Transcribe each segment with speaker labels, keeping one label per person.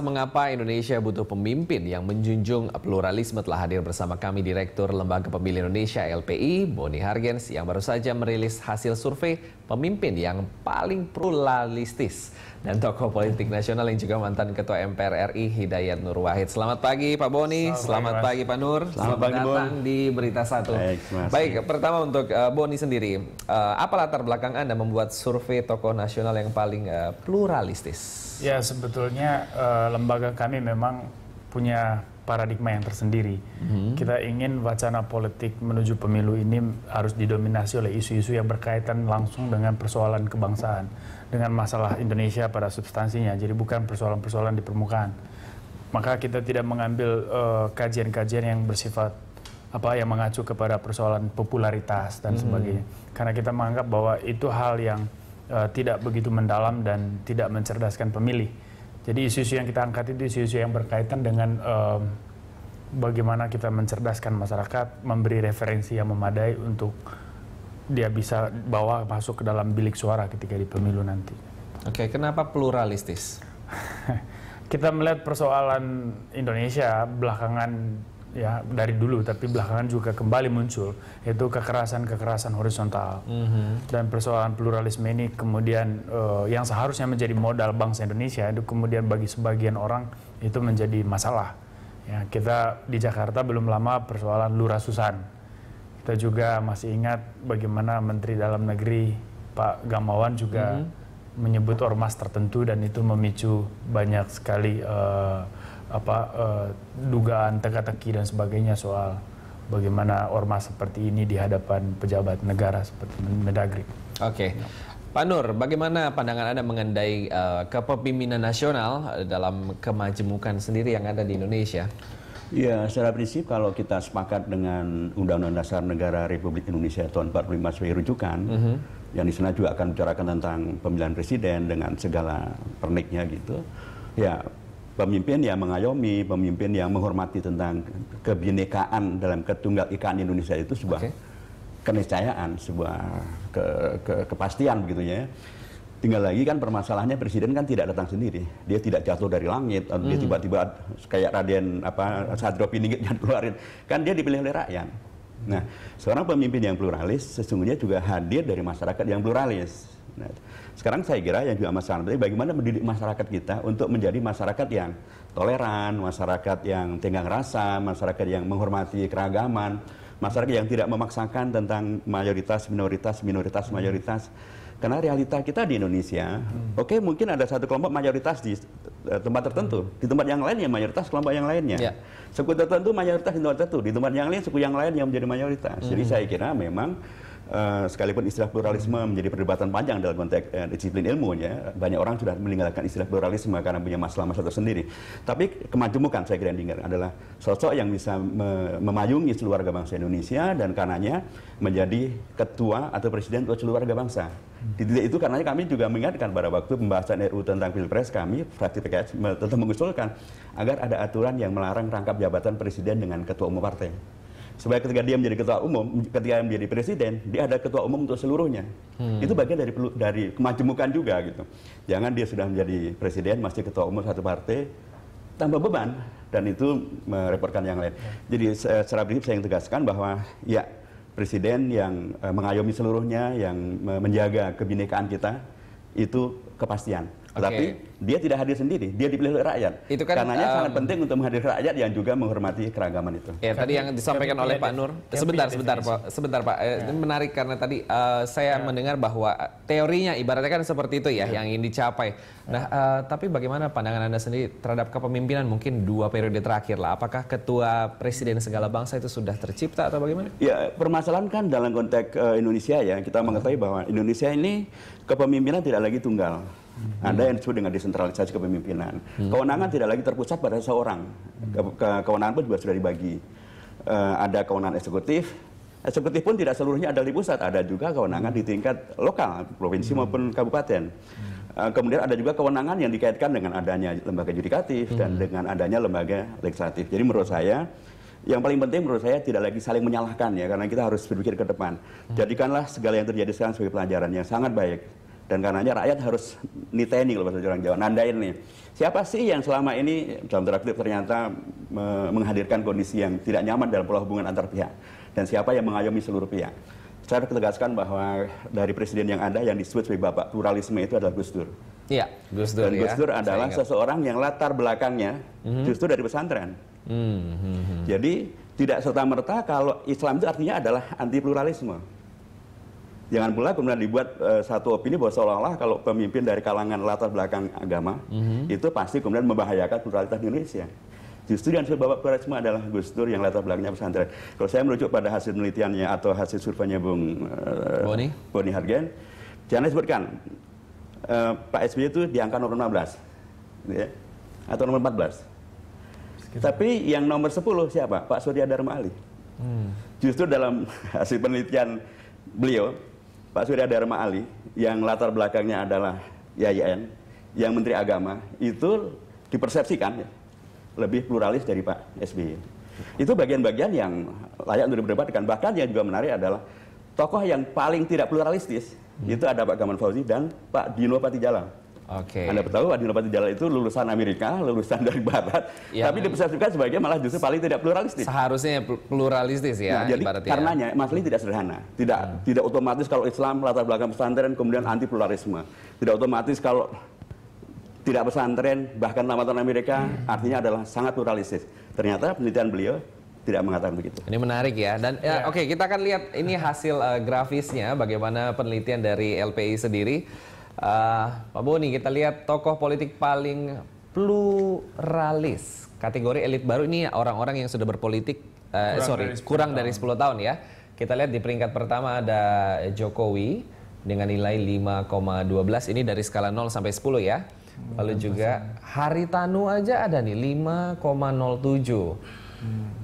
Speaker 1: Mengapa Indonesia butuh pemimpin yang menjunjung pluralisme telah hadir bersama kami Direktur Lembaga Pemilih Indonesia LPI Boni Hargens yang baru saja merilis hasil survei pemimpin yang paling pluralistis dan tokoh politik nasional yang juga mantan Ketua MPR RI Hidayat Nur Wahid. Selamat pagi Pak Boni, selamat, selamat pagi, Pak Nur, selamat, selamat datang bon. di Berita Satu.
Speaker 2: Baik, Baik
Speaker 1: pertama untuk uh, Boni sendiri, uh, apa latar belakang Anda membuat survei tokoh nasional yang paling uh, pluralistis? Ya sebetulnya uh,
Speaker 3: lembaga kami memang punya paradigma yang tersendiri. hmm Kita ingin wacana politik menuju pemilu ini harus didominasi oleh isu-isu yang berkaitan langsung dengan persoalan kebangsaan dengan masalah Indonesia pada substansinya. Jadi bukan persoalan-persoalan di permukaan. Maka kita tidak mengambil eh, kajian-kajian uh, yang bersifat apa yang mengacu kepada persoalan popularitas dan mm -hmm. sebagainya. Karena kita menganggap bahwa itu hal yang uh, tidak begitu mendalam dan tidak mencerdaskan pemilih. Jadi isu-isu yang kita angkat itu isu-isu yang berkaitan dengan um, bagaimana kita mencerdaskan masyarakat, memberi referensi yang memadai untuk dia bisa bawa masuk ke dalam bilik suara ketika di pemilu nanti. Oke, okay, kenapa pluralistis? Kita melihat persoalan Indonesia belakangan ya dari dulu tapi belakangan juga kembali muncul yaitu kekerasan-kekerasan horizontal mm -hmm. dan persoalan pluralisme ini kemudian uh, yang seharusnya menjadi modal bangsa Indonesia itu kemudian bagi sebagian orang itu menjadi masalah ya kita di Jakarta belum lama persoalan lurah Susan kita juga masih ingat bagaimana Menteri Dalam Negeri Pak Gamawan juga mm -hmm. menyebut ormas tertentu dan itu memicu banyak sekali uh, apa uh, dugaan teka-teki dan sebagainya soal bagaimana ormas seperti ini di hadapan pejabat negara seperti Mendagri.
Speaker 1: Oke. Okay. Pak Nur, bagaimana pandangan Anda mengenai uh, eh, kepemimpinan nasional dalam kemajemukan sendiri yang ada di Indonesia?
Speaker 2: Ya, secara prinsip kalau kita sepakat dengan Undang-Undang Dasar Negara Republik Indonesia tahun 45 sebagai rujukan, mm -hmm. yang di sana juga akan bicarakan tentang pemilihan presiden dengan segala perniknya gitu. Ya, pemimpin yang mengayomi, pemimpin yang menghormati tentang kebinekaan dalam ketunggal ikan Indonesia itu sebuah okay. keniscayaan, sebuah ke, ke, kepastian begitu ya. Tinggal lagi kan permasalahannya presiden kan tidak datang sendiri. Dia tidak jatuh dari langit atau hmm. dia tiba-tiba kayak Raden apa Sadro yang keluarin. Kan dia dipilih oleh rakyat. Nah, seorang pemimpin yang pluralis sesungguhnya juga hadir dari masyarakat yang pluralis. Nah, sekarang saya kira yang juga masalah bagaimana mendidik masyarakat kita untuk menjadi masyarakat yang toleran, masyarakat yang tenggang rasa, masyarakat yang menghormati keragaman, masyarakat yang tidak memaksakan tentang mayoritas, minoritas, minoritas, mayoritas. Hmm karena realita kita di Indonesia, hmm. oke okay, mungkin ada satu kelompok mayoritas di eh, tempat tertentu, hmm. di tempat yang lain yang mayoritas kelompok yang lainnya. Yeah. Suku tertentu mayoritas di tempat tertentu, di tempat yang lain suku yang lain yang menjadi mayoritas. Hmm. Jadi saya kira memang Eh, sekalipun istilah pluralisme menjadi perdebatan panjang dalam konteks uh, disiplin ilmunya, banyak orang sudah meninggalkan istilah pluralisme karena punya masalah-masalah tersendiri tapi kemajemukan saya kira yang adalah sosok yang bisa me memayungi seluruh bangsa Indonesia dan karenanya menjadi ketua atau presiden untuk seluruh bangsa di titik itu karenanya kami juga mengingatkan pada waktu pembahasan RU tentang Pilpres kami fraksi PKS tetap mengusulkan agar ada aturan yang melarang rangkap jabatan presiden dengan ketua umum partai supaya ketika dia menjadi ketua umum, ketika dia menjadi presiden, dia ada ketua umum untuk seluruhnya. Hmm. Itu bagian dari dari kemajemukan juga gitu. Jangan dia sudah menjadi presiden masih ketua umum satu partai tambah beban dan itu merepotkan yang lain. Jadi secara prinsip saya ingin tegaskan bahwa ya presiden yang eh, mengayomi seluruhnya, yang menjaga kebinekaan kita itu kepastian. Tetapi okay. dia tidak hadir sendiri, dia dipilih oleh rakyat. Itu kan, Karenanya um, sangat penting untuk menghadirkan rakyat yang juga menghormati keragaman itu. Ya, tadi yang disampaikan oleh Pak Nur. Sebentar, sebentar, Pak.
Speaker 1: Sebentar, Pak. Eh, ya. menarik karena tadi eh, saya ya. mendengar bahwa teorinya ibaratnya kan seperti itu ya, ya. yang ingin dicapai. Nah, uh, tapi bagaimana pandangan Anda sendiri terhadap kepemimpinan mungkin dua periode terakhir lah? Apakah ketua presiden segala bangsa itu sudah tercipta atau bagaimana?
Speaker 2: Ya, permasalahan kan dalam konteks Indonesia ya, kita mengetahui bahwa Indonesia ini kepemimpinan tidak lagi tunggal. Hmm. Ada yang disebut dengan desentralisasi kepemimpinan. Hmm. Kewenangan tidak lagi terpusat pada seseorang. Hmm. Ke kewenangan pun juga sudah dibagi. Uh, ada kewenangan eksekutif. Eksekutif pun tidak seluruhnya ada di pusat. Ada juga kewenangan di tingkat lokal, provinsi hmm. maupun kabupaten. Hmm. Eh, kemudian ada juga kewenangan yang dikaitkan dengan adanya lembaga yudikatif hmm. dan dengan adanya lembaga legislatif. Jadi menurut saya yang paling penting menurut saya tidak lagi saling menyalahkan ya karena kita harus berpikir ke depan. Hmm. Jadikanlah segala yang terjadi sekarang sebagai pelajaran yang sangat baik dan karenanya rakyat harus niteni kalau bahasa orang Jawa, nandain nih. Siapa sih yang selama ini dalam terakhir ternyata me menghadirkan kondisi yang tidak nyaman dalam pola hubungan antar pihak? Dan siapa yang mengayomi seluruh pihak? Saya harus tegaskan bahwa dari presiden yang ada yang disebut sebagai bapak pluralisme itu adalah Gus Dur. Iya, Gus Dur. Dan ya, Gus Dur adalah seseorang yang latar belakangnya mm-hmm. justru dari pesantren. Mm-hmm. Jadi tidak serta merta kalau Islam itu artinya adalah anti pluralisme. Jangan pula kemudian dibuat uh, satu opini bahwa seolah-olah kalau pemimpin dari kalangan latar belakang agama mm-hmm. itu pasti kemudian membahayakan pluralitas Indonesia. Justru yang saya bawa semua adalah Gus Dur yang latar belakangnya pesantren. Kalau saya merujuk pada hasil penelitiannya atau hasil surveinya Bung uh, Boni. Boni Hargen, jangan disebutkan uh, Pak SBY itu di angka nomor 16 ya, atau nomor 14. Sekiranya. Tapi yang nomor 10 siapa? Pak Surya Dharma Ali. Hmm. Justru dalam hasil penelitian beliau Pak Surya Dharma Ali yang latar belakangnya adalah YAIN, yang Menteri Agama itu dipersepsikan ya, lebih pluralis dari Pak SBY. Itu bagian-bagian yang layak untuk diperdebatkan. Bahkan yang juga menarik adalah tokoh yang paling tidak pluralistis hmm. itu ada Pak Gaman Fauzi dan Pak Dino Patijala Okay. Anda tahu Adil Jalal itu lulusan Amerika, lulusan dari Barat, ya, tapi dipersepsikan sebagai malah justru paling tidak pluralistis. Seharusnya pluralistis ya. Nah, jadi ya. karenanya ya. masalahnya tidak sederhana, tidak hmm. tidak otomatis kalau Islam latar belakang pesantren kemudian anti pluralisme, tidak otomatis kalau tidak pesantren bahkan tamatan Amerika hmm. artinya adalah sangat pluralistis. Ternyata penelitian beliau tidak mengatakan begitu.
Speaker 1: Ini menarik ya. Dan ya. ya oke okay, kita akan lihat ini hasil uh, grafisnya bagaimana penelitian dari LPI sendiri. Uh, Pak Boni, kita lihat tokoh politik paling pluralis. Kategori elit baru ini orang-orang yang sudah berpolitik, uh, kurang sorry, dari kurang tahun. dari 10 tahun ya. Kita lihat di peringkat pertama ada Jokowi dengan nilai 5,12. Ini dari skala 0 sampai 10 ya. Lalu juga Haritanu aja ada nih 5,07. Hmm.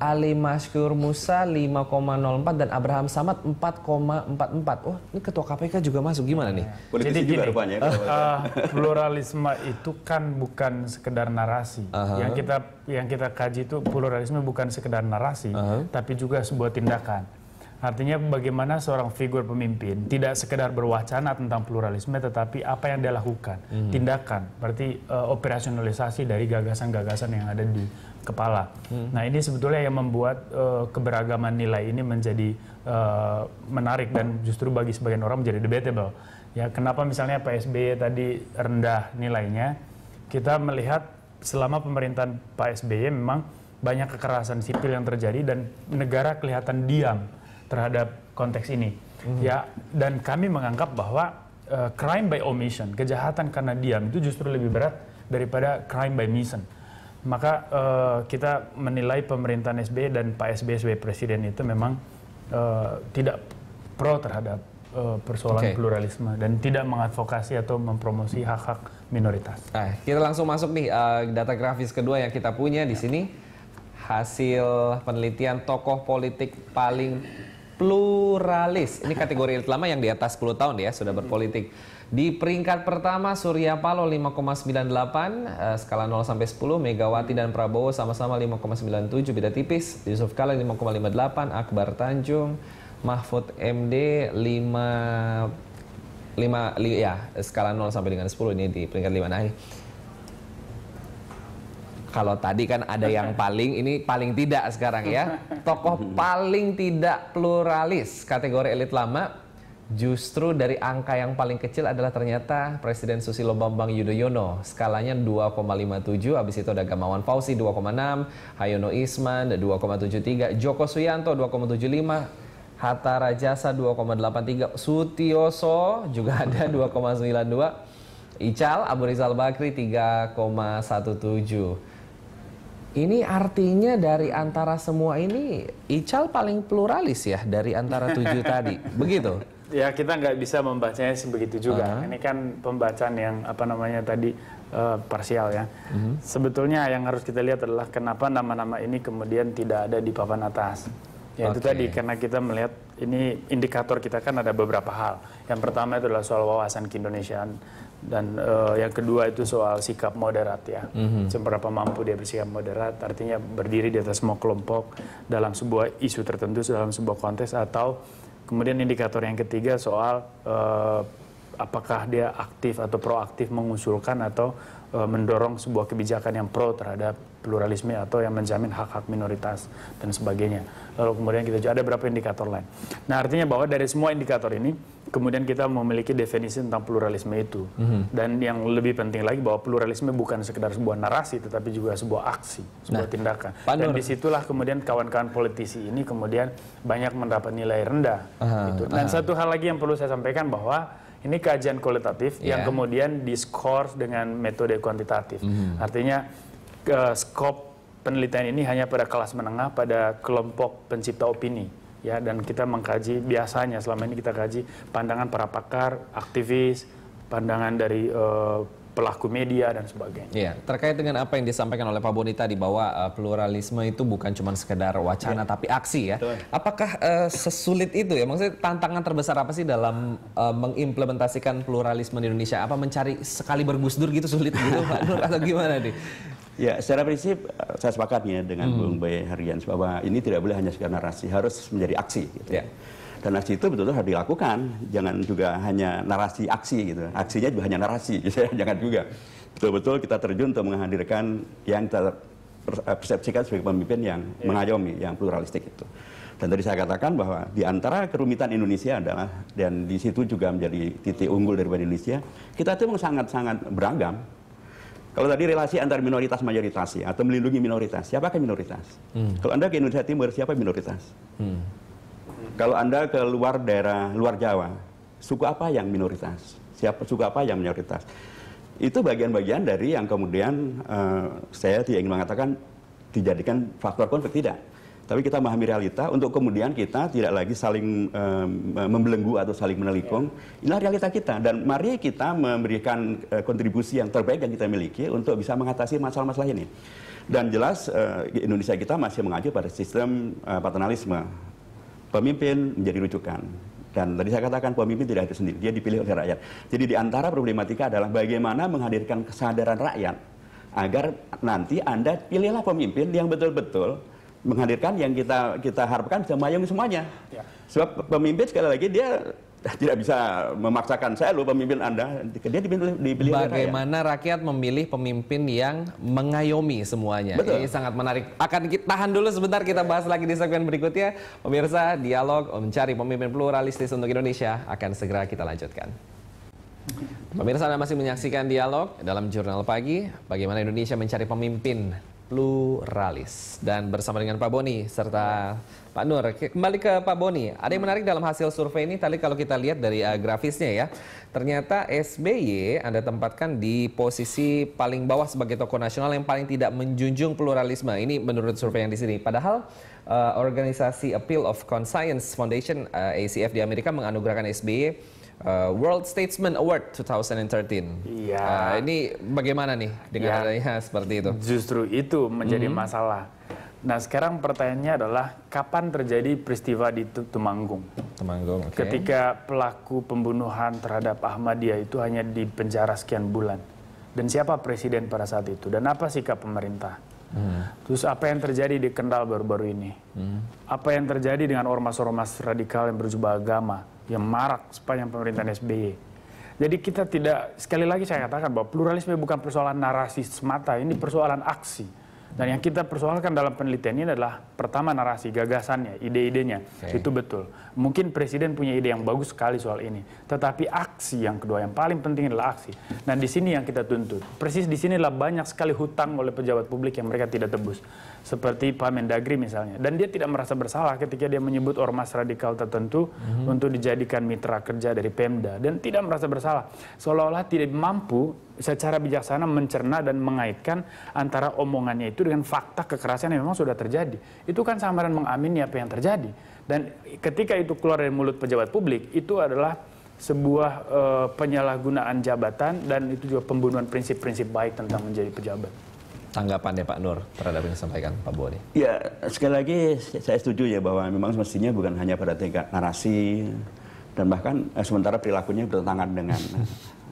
Speaker 1: Ali Maskur Musa 5,04 dan Abraham Samad 4,44. Oh, ini ketua KPK juga masuk gimana nih? Iya. Politisi Jadi gini, juga rupanya. uh, pluralisme itu kan
Speaker 3: bukan sekedar narasi. Uh -huh. Yang kita yang kita kaji itu pluralisme bukan sekedar narasi, uh -huh. tapi juga sebuah tindakan. Artinya bagaimana seorang figur pemimpin tidak sekedar berwacana tentang pluralisme tetapi apa yang dia lakukan, hmm. tindakan, berarti uh, operasionalisasi dari gagasan-gagasan yang ada di kepala. Hmm. Nah ini sebetulnya yang membuat uh, keberagaman nilai ini menjadi uh, menarik dan justru bagi sebagian orang menjadi debatable. Ya kenapa misalnya Pak SBY tadi rendah nilainya? Kita melihat selama pemerintahan Pak SBY memang banyak kekerasan sipil yang terjadi dan negara kelihatan diam terhadap konteks ini. Hmm. Ya dan kami menganggap bahwa uh, crime by omission, kejahatan karena diam itu justru lebih berat daripada crime by mission. Maka uh, kita menilai pemerintahan SBY dan Pak SBY sebagai presiden itu memang uh, tidak pro terhadap uh, persoalan okay. pluralisme dan tidak mengadvokasi atau mempromosi hak-hak minoritas. Nah,
Speaker 1: kita langsung masuk nih uh, data grafis kedua yang kita punya di ya. sini hasil penelitian tokoh politik paling pluralis. Ini kategori lama yang di atas 10 tahun ya sudah berpolitik. Di peringkat pertama Surya Paloh 5,98 eh, skala 0 sampai 10, Megawati dan Prabowo sama-sama 5,97 beda tipis, Yusuf Kala 5,58, Akbar Tanjung, Mahfud MD 5 5 ya skala 0 sampai dengan 10 ini di peringkat 5 naik. Kalau tadi kan ada yang paling, ini paling tidak sekarang ya. Tokoh hmm. paling tidak pluralis kategori elit lama Justru dari angka yang paling kecil adalah ternyata Presiden Susilo Bambang Yudhoyono skalanya 2,57 habis itu ada Gamawan Fauzi 2,6, Hayono Isman 2,73, Joko Suyanto 2,75, Hatta Rajasa 2,83, Sutioso juga ada 2,92, Ical Abu Rizal Bakri 3,17. Ini artinya dari antara semua ini Ical paling pluralis ya dari antara tujuh tadi. Begitu
Speaker 3: ya kita nggak bisa membacanya sebegitu juga. Uh -huh. Ini kan pembacaan yang apa namanya tadi uh, parsial ya. Uh mhm. -huh. Sebetulnya yang harus kita lihat adalah kenapa nama-nama ini kemudian tidak ada di papan atas. Ya okay. itu tadi karena kita melihat ini indikator kita kan ada beberapa hal. Yang pertama itu adalah soal wawasan keindonesiaan dan uh, yang kedua itu soal sikap moderat ya mm-hmm. seberapa mampu dia bersikap moderat artinya berdiri di atas semua kelompok dalam sebuah isu tertentu dalam sebuah konteks atau Kemudian indikator yang ketiga soal uh, apakah dia aktif atau proaktif mengusulkan atau uh, mendorong sebuah kebijakan yang pro terhadap pluralisme atau yang menjamin hak-hak minoritas dan sebagainya. Lalu kemudian kita juga ada beberapa indikator lain. Nah, artinya bahwa dari semua indikator ini kemudian kita memiliki definisi tentang pluralisme itu. Mm -hmm. Dan yang lebih penting lagi bahwa pluralisme bukan sekedar sebuah narasi, tetapi juga sebuah aksi, sebuah nah, tindakan. Pandur. Dan disitulah kemudian kawan-kawan politisi ini kemudian banyak mendapat nilai rendah.
Speaker 1: Uh -huh, gitu. Dan uh -huh. satu
Speaker 3: hal lagi yang perlu saya sampaikan bahwa ini kajian kualitatif yeah. yang ya. kemudian diskors dengan metode kuantitatif. Mm -hmm. Artinya uh, skop penelitian ini hanya pada kelas menengah, pada kelompok pencipta opini ya dan kita mengkaji biasanya selama ini kita kaji pandangan para pakar, aktivis, pandangan dari uh, pelaku media dan sebagainya.
Speaker 1: Iya, terkait dengan apa yang disampaikan oleh Pak Bonita di bahwa uh, pluralisme itu bukan cuma sekedar wacana yeah. tapi aksi ya. Betul. Apakah uh, sesulit itu ya? Maksudnya tantangan terbesar apa sih dalam uh, mengimplementasikan pluralisme di Indonesia? Apa mencari sekali bergusdur gitu sulit gitu Pak Nur atau gimana nih?
Speaker 2: Ya, secara prinsip eh, saya sepakat ya dengan hmm. Bung Bay Harian bahwa ini tidak boleh hanya sekedar narasi, harus menjadi aksi. Gitu. Ya. ya. Dan aksi itu betul-betul harus dilakukan, jangan juga hanya narasi aksi gitu. Aksinya juga hanya narasi, gitu. Ya, jangan juga. Betul-betul kita terjun untuk menghadirkan yang kita eh, persepsikan sebagai pemimpin yang ya. mengayomi, yang pluralistik itu. Dan tadi saya katakan bahwa di antara kerumitan Indonesia adalah dan di situ juga menjadi titik unggul dari Indonesia, kita itu memang sangat-sangat beragam kalau tadi relasi antar minoritas mayoritas ya, atau melindungi minoritas, siapa siapakah minoritas? Hmm. Kalau Anda ke Indonesia Timur, siapa minoritas? Hmm. Kalau Anda ke luar daerah, luar Jawa, suku apa yang minoritas? Siapa suku apa yang minoritas? Itu bagian-bagian dari yang kemudian uh, saya tidak ingin mengatakan dijadikan faktor konflik tidak tapi kita memahami realita untuk kemudian kita tidak lagi saling um, membelenggu atau saling menelikung. Iya. Inilah realita kita dan mari kita memberikan uh, kontribusi yang terbaik yang kita miliki untuk bisa mengatasi masalah-masalah ini. Dan jelas uh, Indonesia kita masih mengacu pada sistem uh, paternalisme. Pemimpin menjadi rujukan. Dan tadi saya katakan pemimpin tidak hadir sendiri, dia dipilih oleh rakyat. Jadi di antara problematika adalah bagaimana menghadirkan kesadaran rakyat agar nanti Anda pilihlah pemimpin yang betul-betul menghadirkan yang kita kita harapkan bisa mayung semuanya. Ya. Sebab pemimpin sekali lagi dia tidak bisa memaksakan saya loh pemimpin Anda. Dia dipilih, dipilih Bagaimana
Speaker 1: rakyat. rakyat memilih pemimpin yang mengayomi semuanya. Betul. Ini sangat menarik. Akan kita tahan dulu sebentar kita bahas lagi di segmen berikutnya. Pemirsa, dialog mencari pemimpin pluralistis untuk Indonesia akan segera kita lanjutkan. Pemirsa Anda masih menyaksikan dialog dalam Jurnal Pagi, bagaimana Indonesia mencari pemimpin pluralis. Dan bersama dengan Pak Boni serta Pak Nur, kembali ke Pak Boni. Ada yang menarik dalam hasil survei ini tadi kalau kita lihat dari uh, grafisnya ya. Ternyata SBY Anda tempatkan di posisi paling bawah sebagai tokoh nasional yang paling tidak menjunjung pluralisme. Ini menurut survei yang di sini. Padahal uh, organisasi Appeal of Conscience Foundation uh, eh, ACF di Amerika menganugerahkan SBY Eh, World Statesman Award 2013. Iya. Uh, ini bagaimana nih dengan ya, adanya seperti itu? Justru itu menjadi -hmm. masalah. Nah sekarang pertanyaannya adalah
Speaker 3: kapan terjadi peristiwa di Temanggung?
Speaker 1: Temanggung. Okay. Ketika
Speaker 3: pelaku pembunuhan terhadap Ahmadiyah itu hanya di penjara sekian bulan. Dan siapa presiden pada saat itu? Dan apa sikap pemerintah? Hmm. Terus apa yang terjadi di Kendal baru-baru ini? Hmm. Apa yang terjadi dengan ormas-ormas radikal yang berjubah agama? yang marak sepanjang pemerintahan SBY. Jadi kita tidak, sekali lagi saya katakan bahwa pluralisme bukan persoalan narasi semata, ini persoalan aksi dan yang kita persoalkan dalam penelitian ini adalah pertama narasi, gagasannya, ide-idenya. Okay. Itu betul. Mungkin presiden punya ide yang bagus sekali soal ini. Tetapi aksi yang kedua, yang paling penting adalah aksi. Nah di sini yang kita tuntut. Persis di sini adalah banyak sekali hutang oleh pejabat publik yang mereka tidak tebus. Seperti Pak Mendagri misalnya. Dan dia tidak merasa bersalah ketika dia menyebut ormas radikal tertentu mm -hmm. untuk dijadikan mitra kerja dari Pemda. Dan tidak merasa bersalah. Seolah-olah tidak mampu secara bijaksana mencerna dan mengaitkan antara omongannya itu dengan fakta kekerasan yang memang sudah terjadi. Itu kan samaran mengamini apa yang terjadi. Dan ketika itu keluar dari mulut pejabat publik, itu adalah sebuah e, penyalahgunaan jabatan dan itu juga pembunuhan prinsip-prinsip baik tentang menjadi pejabat.
Speaker 1: Tanggapannya Pak Nur terhadap yang disampaikan Pak Boni.
Speaker 2: Ya, sekali lagi saya setuju ya bahwa memang semestinya bukan hanya pada tingkat narasi, dan bahkan eh, sementara perilakunya bertentangan dengan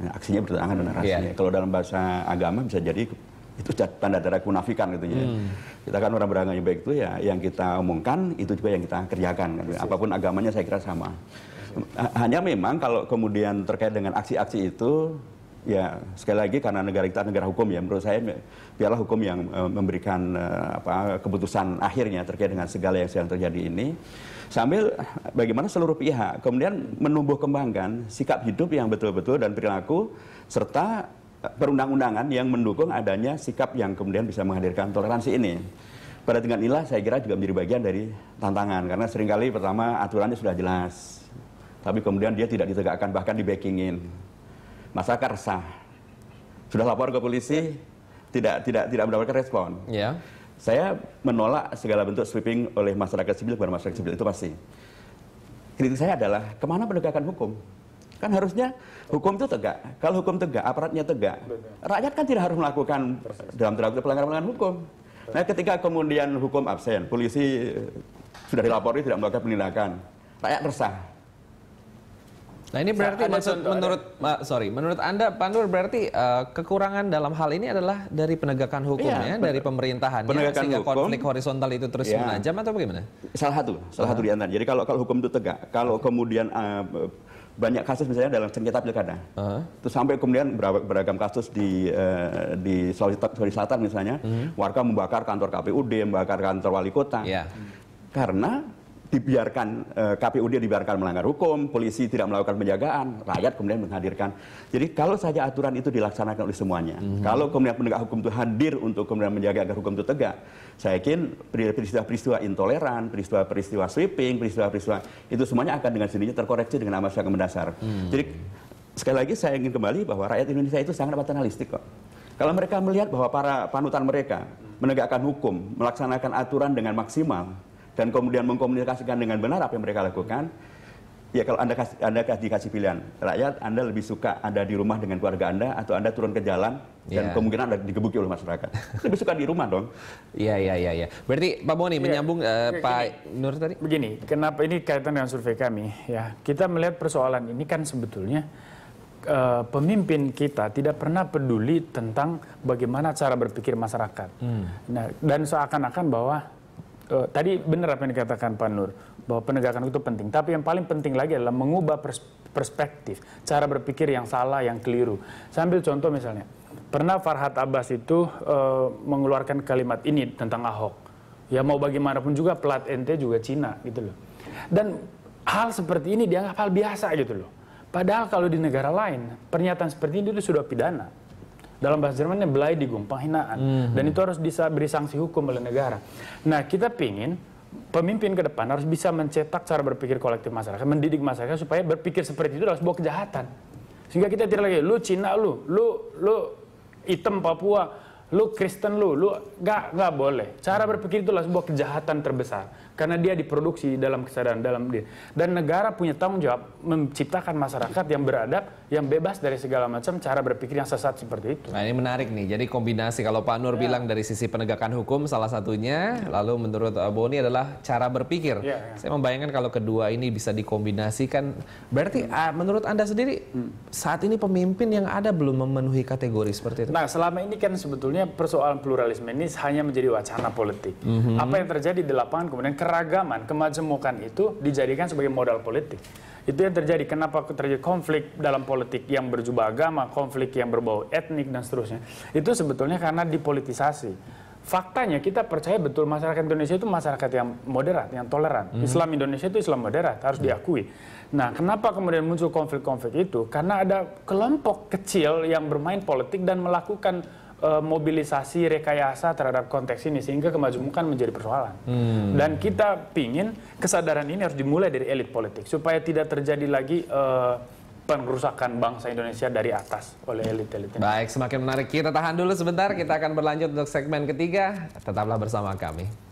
Speaker 2: eh, aksinya bertentangan dengan iya. rasanya. Yeah. Kalau dalam bahasa agama bisa jadi itu tanda tanda kunafikan gitu ya. Hmm. Kita kan orang beragama baik itu ya yang kita omongkan itu juga yang kita kerjakan. Kan. Apapun agamanya saya kira sama. Hanya memang kalau kemudian terkait dengan aksi-aksi itu ya sekali lagi karena negara kita negara hukum ya menurut saya biarlah hukum yang eh, memberikan eh, apa keputusan akhirnya terkait dengan segala yang sedang terjadi ini. Sambil bagaimana seluruh pihak kemudian menumbuh kembangkan sikap hidup yang betul-betul dan perilaku serta eh, perundang-undangan yang mendukung adanya sikap yang kemudian bisa menghadirkan toleransi ini. Pada tingkat inilah saya kira juga menjadi bagian dari tantangan karena seringkali pertama aturannya sudah jelas tapi kemudian dia tidak ditegakkan bahkan di dibackingin. Masyarakat resah. Sudah lapor ke polisi, tidak tidak tidak mendapatkan respon. Yeah. Saya menolak segala bentuk sweeping oleh masyarakat sipil kepada masyarakat sipil itu pasti. Kritik saya adalah kemana penegakan hukum? Kan harusnya hukum itu tegak. Kalau hukum tegak, aparatnya tegak. Rakyat kan tidak harus melakukan dalam terhadap pelanggaran-pelanggaran hukum. Nah, ketika kemudian hukum absen, polisi eh, sudah dilapori tidak melakukan penindakan, rakyat resah. Nah ini berarti nah,
Speaker 1: maksud, menurut uh, sorry menurut anda pak Pandur berarti uh, kekurangan dalam hal ini adalah dari penegakan iya, hukumnya, ya, dari pemerintahan, sehingga hukum, konflik horizontal itu terus ya. menajam atau bagaimana?
Speaker 2: Salah satu, salah uh. satu di antara. Jadi kalau kalau hukum itu tegak, kalau kemudian uh, banyak kasus misalnya dalam sengketa pilkada, uh -huh. terus sampai kemudian beragam kasus di uh, di Sulawesi Selatan misalnya, uh hmm. -huh. warga membakar kantor KPUD, membakar kantor wali kota, yeah. karena dibiarkan eh, KPUD dibiarkan melanggar hukum, polisi tidak melakukan penjagaan, rakyat kemudian menghadirkan. Jadi kalau saja aturan itu dilaksanakan oleh semuanya, mm -hmm. kalau kemudian penegak hukum itu hadir untuk kemudian menjaga agar hukum itu tegak, saya yakin peristiwa-peristiwa intoleran, peristiwa-peristiwa sweeping, peristiwa-peristiwa itu semuanya akan dengan sendirinya terkoreksi dengan amat yang mendasar. Mm -hmm. Jadi sekali lagi saya ingin kembali bahwa rakyat Indonesia itu sangat paternalistik kok. Kalau mereka melihat bahwa para panutan mereka menegakkan hukum, melaksanakan aturan dengan maksimal, dan kemudian mengkomunikasikan dengan benar apa yang mereka lakukan, ya kalau anda kasih, anda dikasih pilihan rakyat, anda lebih suka anda di rumah dengan keluarga anda atau anda turun ke jalan dan yeah. kemungkinan anda digebuki oleh masyarakat. lebih suka di rumah dong. Iya iya iya. Ya. Berarti Pak Boni yeah. menyambung uh, eh, yeah, Pak gini,
Speaker 3: Nur tadi. Begini, kenapa ini kaitan dengan survei kami? Ya kita melihat persoalan ini kan sebetulnya uh, pemimpin kita tidak pernah peduli tentang bagaimana cara berpikir masyarakat. Hmm. Nah, dan seakan-akan bahwa uh, tadi benar apa yang dikatakan Pak Nur bahwa penegakan itu penting. Tapi yang paling penting lagi adalah mengubah perspektif, cara berpikir yang salah, yang keliru. Sambil contoh misalnya, pernah Farhad Abbas itu uh, mengeluarkan kalimat ini tentang Ahok. Ya mau bagaimanapun juga pelat NT juga Cina gitu loh. Dan hal seperti ini dianggap hal biasa gitu loh. Padahal kalau di negara lain pernyataan seperti ini itu sudah pidana dalam bahasa Jermannya beleidigung, penghinaan. Hmm. Dan itu harus bisa beri sanksi hukum oleh negara. Nah, kita pingin pemimpin ke depan harus bisa mencetak cara berpikir kolektif masyarakat, mendidik masyarakat supaya berpikir seperti itu adalah sebuah kejahatan. Sehingga kita tidak lagi, lu Cina lu, lu, lu hitam Papua, lu Kristen lu, lu gak, gak boleh. Cara berpikir itu adalah sebuah kejahatan terbesar karena dia diproduksi dalam kesadaran dalam diri. Dan negara punya tanggung jawab menciptakan masyarakat yang beradab, yang bebas dari segala macam cara berpikir yang sesat seperti itu.
Speaker 1: Nah, ini menarik nih. Jadi kombinasi kalau Pak Nur ya. bilang dari sisi penegakan hukum salah satunya, ya. lalu menurut eh, Boni adalah cara berpikir. Ya, ya. Saya membayangkan kalau kedua ini bisa dikombinasikan, berarti ya. uh, menurut Anda sendiri hmm. saat ini pemimpin yang ada belum memenuhi kategori seperti itu. Nah, selama ini kan sebetulnya
Speaker 3: persoalan pluralisme ini hanya menjadi wacana politik. Mm -hmm. Apa yang terjadi di lapangan kemudian keragaman, kemajemukan itu dijadikan sebagai modal politik. Itu yang terjadi. Kenapa terjadi konflik dalam politik yang berjubah agama, konflik yang berbau etnik, dan seterusnya. Itu sebetulnya karena dipolitisasi. Faktanya kita percaya betul masyarakat Indonesia itu masyarakat yang moderat, yang toleran. Hmm. Islam Indonesia itu Islam moderat, harus hmm. diakui. Nah, kenapa kemudian muncul konflik-konflik itu? Karena ada kelompok kecil yang bermain politik dan melakukan Eh, mobilisasi rekayasa terhadap konteks ini sehingga kemajemukan menjadi persoalan. Hmm. Dan kita pingin kesadaran ini harus dimulai dari elit politik supaya tidak terjadi lagi uh, eh, pengerusakan bangsa Indonesia dari atas oleh elit-elit. ini.
Speaker 1: Baik, semakin menarik. Kita tahan dulu sebentar. Kita akan berlanjut untuk segmen ketiga. Tetaplah bersama kami.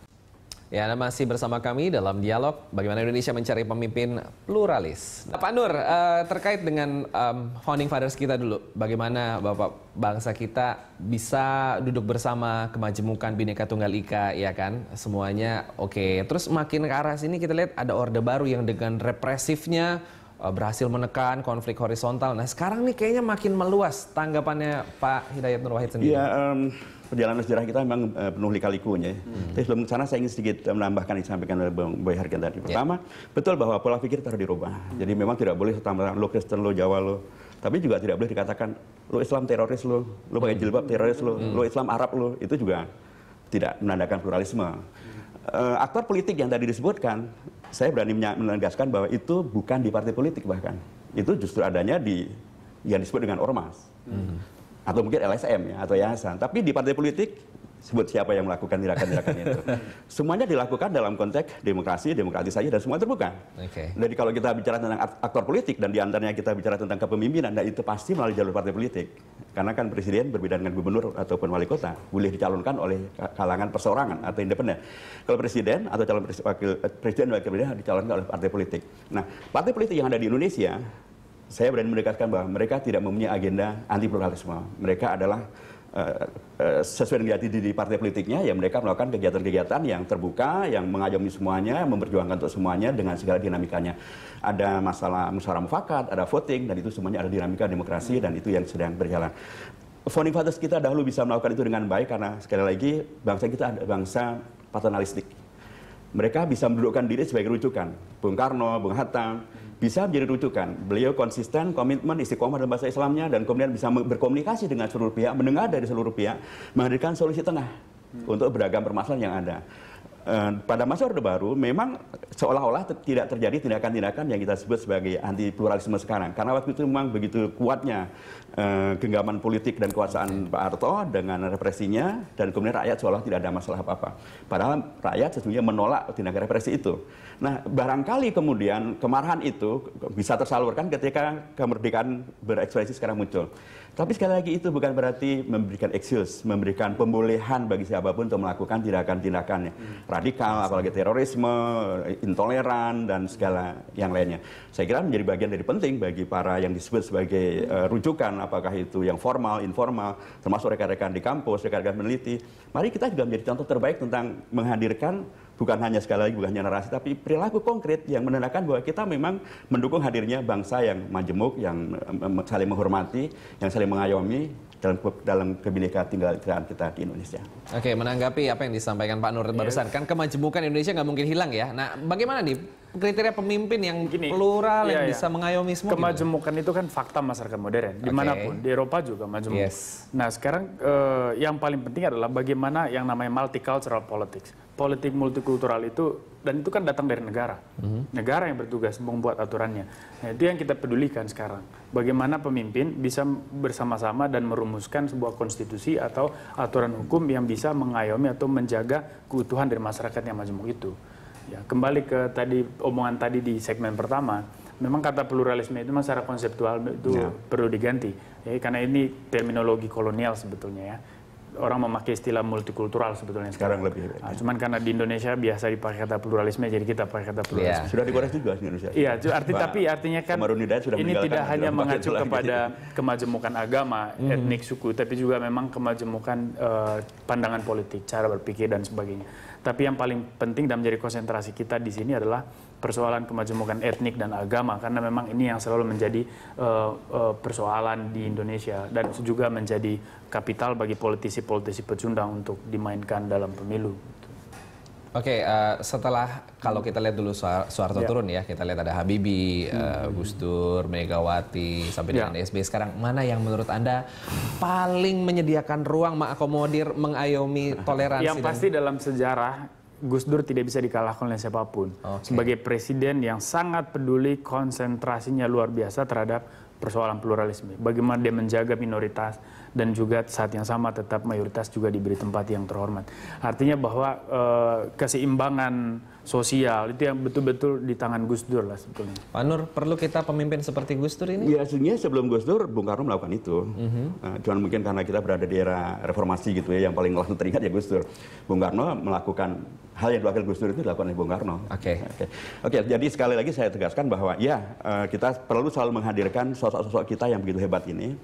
Speaker 1: Ya, Anda masih bersama kami dalam dialog bagaimana Indonesia mencari pemimpin pluralis. Pak Nur, uh, eh, terkait dengan um, founding fathers kita dulu, bagaimana Bapak bangsa kita bisa duduk bersama kemajemukan bineka Tunggal Ika, ya kan? Semuanya oke. Okay. Terus makin ke arah sini kita lihat ada orde baru yang dengan represifnya uh, berhasil menekan konflik horizontal. Nah, sekarang nih kayaknya makin meluas tanggapannya Pak Hidayat Nur Wahid sendiri. Ya,
Speaker 2: um perjalanan sejarah kita memang uh, penuh lika-likunya. Ya. Hmm. Tapi sebelum sana saya ingin sedikit eh, menambahkan yang disampaikan oleh Bang Boy Hargen tadi. Ya. Pertama, yeah. betul bahwa pola pikir harus dirubah. Hmm. Jadi memang tidak boleh serta lo Kristen, lo Jawa, lo. Tapi juga tidak boleh dikatakan lo Islam teroris lo, lo pakai hmm. jilbab teroris lo, hmm. lo Islam Arab lo. Itu juga tidak menandakan pluralisme. Uh, aktor politik yang tadi disebutkan, saya berani menegaskan bahwa itu bukan di partai politik bahkan. Itu justru adanya di yang disebut dengan ormas. Hmm atau mungkin LSM ya atau yayasan. Tapi di partai politik sebut siapa yang melakukan tindakan-tindakan itu. Semuanya dilakukan dalam konteks demokrasi, demokratis saja dan semua terbuka. Okay. Jadi kalau kita bicara tentang aktor politik dan diantaranya kita bicara tentang kepemimpinan, nah itu pasti melalui jalur partai politik. Karena kan presiden berbeda dengan gubernur ataupun wali kota, boleh dicalonkan oleh kalangan perseorangan atau independen. Kalau presiden atau calon presiden wakil, presiden wakil presiden dicalonkan oleh partai politik. Nah, partai politik yang ada di Indonesia saya berani mendekatkan bahwa mereka tidak mempunyai agenda anti pluralisme. Mereka adalah uh, uh, sesuai dengan jati diri partai politiknya, ya mereka melakukan kegiatan-kegiatan yang terbuka, yang mengayomi semuanya, memperjuangkan untuk semuanya dengan segala dinamikanya. Ada masalah musyawarah mufakat, ada voting, dan itu semuanya ada dinamika demokrasi, dan itu yang sedang berjalan. Founding Fathers kita dahulu bisa melakukan itu dengan baik karena sekali lagi bangsa kita ada bangsa paternalistik. Mereka bisa mendudukkan diri sebagai rujukan. Bung Karno, Bung Hatta, bisa menjadi rujukan. Beliau konsisten, komitmen, istiqomah dalam bahasa Islamnya, dan kemudian bisa berkomunikasi dengan seluruh pihak, mendengar dari seluruh pihak, menghadirkan solusi tengah hmm. untuk beragam permasalahan yang ada. Eh, pada masa Orde Baru memang seolah-olah tidak terjadi tindakan-tindakan yang kita sebut sebagai anti pluralisme sekarang karena waktu itu memang begitu kuatnya uh, genggaman politik dan kekuasaan Pak Harto dengan represinya dan kemudian rakyat seolah tidak ada masalah apa-apa padahal rakyat sesungguhnya menolak tindakan represi itu nah barangkali kemudian kemarahan itu bisa tersalurkan ketika kemerdekaan berekspresi sekarang muncul tapi sekali lagi itu bukan berarti memberikan excuse, memberikan pembolehan bagi siapapun untuk melakukan tindakan-tindakan hmm. radikal, apalagi terorisme, intoleran dan segala yang lainnya. Saya kira menjadi bagian dari penting bagi para yang disebut sebagai uh, rujukan, apakah itu yang formal, informal, termasuk rekan-rekan di kampus, rekan-rekan peneliti. Mari kita juga menjadi contoh terbaik tentang menghadirkan bukan hanya sekali lagi bukan hanya narasi tapi perilaku konkret yang menandakan bahwa kita memang mendukung hadirnya bangsa yang majemuk, yang eh, eh, saling menghormati, yang saling mengayomi dalam dalam kebinekaan tinggal kita di Indonesia.
Speaker 1: Oke, menanggapi apa yang disampaikan Pak Nur yes. barusan kan kemajemukan Indonesia nggak mungkin hilang ya. Nah, bagaimana nih kriteria pemimpin yang Gini, plural iya, yang iya. bisa mengayomi semua. Gitu. Kemajemukan gitu. itu kan fakta
Speaker 3: masyarakat modern dimanapun di Eropa juga majemuk. Yes. Nah sekarang uh, yang paling penting adalah bagaimana yang namanya multicultural politics, politik multikultural itu dan itu kan datang dari negara, mm-hmm. negara yang bertugas membuat aturannya. Nah itu yang kita pedulikan sekarang. Bagaimana pemimpin bisa bersama-sama dan merumuskan sebuah konstitusi atau aturan hukum yang bisa mengayomi atau menjaga keutuhan dari masyarakat yang majemuk itu. Ya, kembali ke tadi omongan tadi di segmen pertama, memang kata pluralisme itu secara konseptual itu ya. perlu diganti. Ya, karena ini terminologi kolonial sebetulnya ya orang memakai istilah multikultural sebetulnya sekarang. sekarang lebih. Nah, cuman karena di Indonesia biasa dipakai kata pluralisme, jadi kita pakai kata iya. pluralisme. Yeah. Sudah dikoreksi
Speaker 2: juga di Indonesia. Iya, arti bah, tapi
Speaker 3: artinya kan sudah ini tidak hanya mengacu kepada kemajemukan agama, mm. etnik, suku, tapi juga memang kemajemukan uh, pandangan politik, cara berpikir dan sebagainya. Tapi yang paling penting dan menjadi konsentrasi kita di sini adalah persoalan kemajemukan etnik dan agama karena memang ini yang selalu menjadi uh, uh, persoalan di Indonesia dan juga menjadi kapital bagi politisi-politisi pecundang untuk dimainkan dalam pemilu.
Speaker 1: Oke, okay, uh, eh, setelah kalau kita lihat dulu Soeharto Suar, ya. yeah. turun ya, kita lihat ada Habibie, uh, Gus Dur, Megawati, sampai yeah. dengan ya. SBY. Sekarang mana yang menurut anda paling menyediakan ruang mengakomodir, mengayomi toleransi? Yang pasti dan... dalam sejarah
Speaker 3: Gus Dur tidak bisa dikalahkan oleh siapapun. Okay. Sebagai presiden yang sangat peduli konsentrasinya luar biasa terhadap persoalan pluralisme. Bagaimana dia menjaga minoritas, dan juga saat yang sama tetap mayoritas juga diberi tempat yang terhormat. Artinya bahwa e, keseimbangan sosial itu yang betul-betul di tangan Gus Dur lah sebetulnya. Pak Nur, perlu kita pemimpin seperti Gus Dur ini? Ya,
Speaker 2: sebenarnya sebelum Gus Dur, Bung Karno melakukan itu. Mm -hmm. cuman mungkin karena kita berada di era reformasi gitu ya, yang paling langsung teringat ya Gus Dur. Bung Karno melakukan hal yang diwakil Gus Dur itu dilakukan oleh Bung Karno. Oke. Okay. Oke. Okay. Okay, jadi sekali lagi saya tegaskan bahwa ya eh, kita perlu selalu menghadirkan sosok-sosok kita yang begitu hebat ini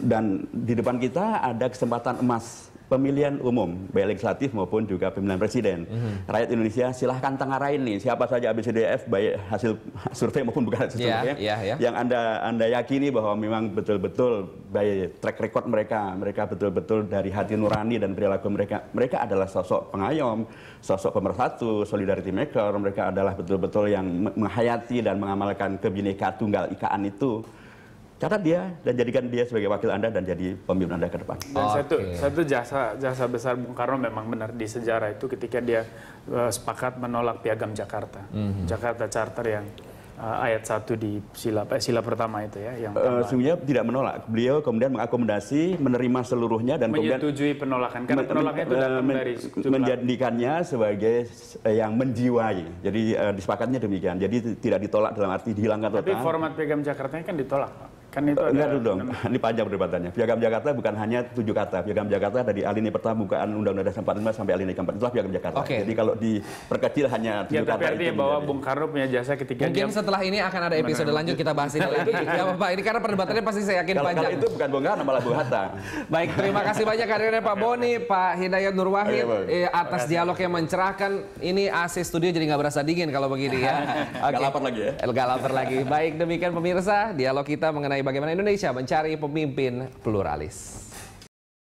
Speaker 2: dan di depan kita ada kesempatan emas pemilihan umum, baik legislatif maupun juga pemilihan presiden. Mm-hmm. Rakyat Indonesia silahkan tengarain nih siapa saja ABCDF e baik hasil survei maupun bukan hasil yeah, survei yeah, yeah. Iya. yang Anda Anda yakini bahwa memang betul-betul baik track record mereka, mereka betul-betul dari hati nurani dan perilaku mereka. Mereka adalah sosok pengayom, sosok pemersatu, solidarity maker, mereka adalah betul-betul yang menghayati dan mengamalkan kebineka tunggal ikaan itu catat dia dan jadikan dia sebagai wakil Anda dan jadi pemimpin Anda ke depan. Dan satu okay.
Speaker 3: satu jasa jasa besar Bung Karno memang benar di sejarah itu ketika dia uh, sepakat menolak Piagam Jakarta. Mm -hmm.
Speaker 2: Jakarta Charter yang uh, ayat satu di sila eh, sila pertama itu ya yang uh, eh, sebenarnya tidak menolak. Beliau kemudian mengakomodasi menerima seluruhnya dan
Speaker 3: menyetujui kemudian penolakan karena penolakan itu datang men,
Speaker 2: dari jumlah. menjadikannya sebagai yang menjiwai. Jadi uh, disepakatnya demikian. Jadi tidak ditolak dalam arti dihilangkan total. Tapi format
Speaker 3: Piagam Jakarta kan ditolak, Pak.
Speaker 2: Kan itu Enggak dulu dong, ini panjang perdebatannya. Piagam Jakarta bukan hanya tujuh kata. Piagam Jakarta dari alinea pertama bukaan Undang-Undang Dasar 45 sampai alinea keempat. Itulah Piagam Jakarta. Okay. Jadi kalau diperkecil hanya ya, tujuh ya, tapi artinya itu bahwa Bung Karno punya jasa ketika Mungkin dia...
Speaker 1: setelah ini akan ada episode lanjut kita bahas ini lagi. ya Bapak, ini karena
Speaker 2: perdebatannya pasti saya yakin kalau, panjang. Kalau itu bukan Bung Karno, malah Bung Hatta. Baik, terima kasih banyak hadirnya Pak
Speaker 1: Boni, Pak Hidayat Nurwahid okay, eh, atas dialog yang mencerahkan. Ini AC studio jadi nggak berasa dingin kalau begini ya. Okay. Gak lapar lagi ya. Gak lapar lagi. Baik, demikian pemirsa, dialog kita mengenai bagaimana Indonesia mencari pemimpin pluralis.